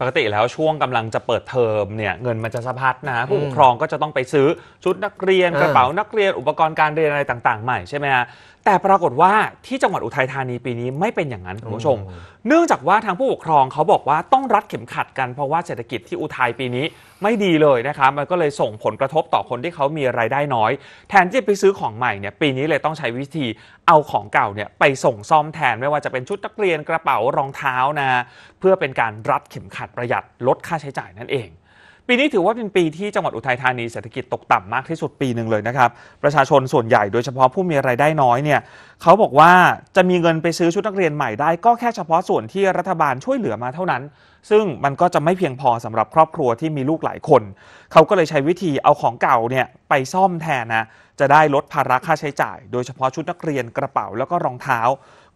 ปกติแล้วช่วงกำลังจะเปิดเทอมเนี่ย เงินมันจะสะพัดนะผู้ปกครองก็จะต้องไปซื้อชุดนักเรียน กระเป๋า นักเรียนอุปกรณ์การเรียนอะไรต่าง ๆใหม่ใช่ไหมฮะแต่ปรากฏว่าที่จังหวัดอุทัยธานีปีนี้ไม่เป็นอย่างนั้นคุณผู้ชม เนื่องจากว่าทางผู้ปกครองเขาบอกว่าต้องรัดเข็มขัดกัน เพราะว่าเศรษฐกิจที่อุทัยปีนี้ไม่ดีเลยนะครับมันก็เลยส่งผลกระทบต่อคนที่เขามีรายได้น้อย แทนที่จะไปซื้อของใหม่เนี่ยปีนี้เลยต้องใช้วิธีเอาของเก่าเนี่ยไปส่งซ่อมแทนไม่ว่าจะเป็นชุดนักเรียนกระเป๋ารองเท้านะเพื่อเป็นการรัดเข็มขัดประหยัดลดค่าใช้จ่ายนั่นเองปีนี้ถือว่าเป็นปีที่จังหวัดอุทัยธานีเศรษฐกิจตกต่ำมากที่สุดปีหนึ่งเลยนะครับ ประชาชนส่วนใหญ่โดยเฉพาะผู้มีไรายได้น้อยเนี่ยเขาบอกว่าจะมีเงินไปซื้อชุดนักเรียนใหม่ได้ก็แค่เฉพาะส่วนที่รัฐบาลช่วยเหลือมาเท่านั้น ซึ่งมันก็จะไม่เพียงพอสำหรับครอบครัวที่มีลูกหลายคน เขาก็เลยใช้วิธีเอาของเก่าเนี่ยไปซ่อมแทนนะจะได้ลดภาระค่าใช้จ่าย โดยเฉพาะชุดนักเรียนกระเป๋าแล้วก็รองเท้า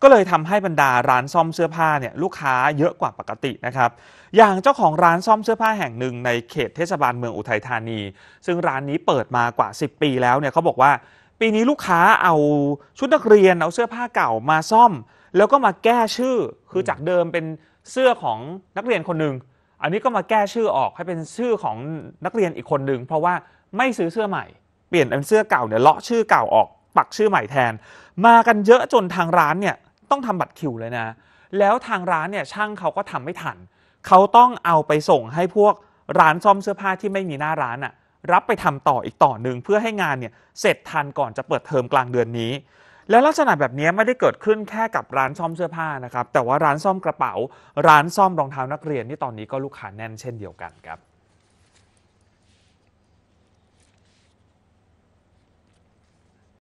ก็เลยทำให้บรรดาร้านซ่อมเสื้อผ้าเนี่ยลูกค้าเยอะกว่าปกตินะครับ อย่างเจ้าของร้านซ่อมเสื้อผ้าแห่งหนึ่งในเขตเทศบาลเมืองอุทัยธานี ซึ่งร้านนี้เปิดมากว่า 10 ปีแล้วเนี่ยเขาบอกว่า ปีนี้ลูกค้าเอาชุดนักเรียนเอาเสื้อผ้าเก่ามาซ่อม แล้วก็มาแก้ชื่อคือจากเดิมเป็นเสื้อของนักเรียนคนหนึ่งอันนี้ก็มาแก้ชื่อออกให้เป็นชื่อของนักเรียนอีกคนหนึ่งเพราะว่าไม่ซื้อเสื้อใหม่เปลี่ยนเป็นเสื้อเก่าเนี่ยเลาะชื่อเก่าออกปักชื่อใหม่แทน มากันเยอะจนทางร้านเนี่ยต้องทำบัตรคิวเลยนะ แล้วทางร้านเนี่ยช่างเขาก็ทำไม่ทัน เขาต้องเอาไปส่งให้พวกร้านซ่อมเสื้อผ้าที่ไม่มีหน้าร้านอะรับไปทำต่ออีกต่อหนึ่งเพื่อให้งานเนี่ยเสร็จทันก่อนจะเปิดเทอมกลางเดือนนี้ แล้วลักษณะแบบนี้ไม่ได้เกิดขึ้นแค่กับร้านซ่อมเสื้อผ้านะครับ แต่ว่าร้านซ่อมกระเป๋า ร้านซ่อมรองเท้านักเรียนที่ตอนนี้ก็ลูกค้าแน่นเช่นเดียวกันครับ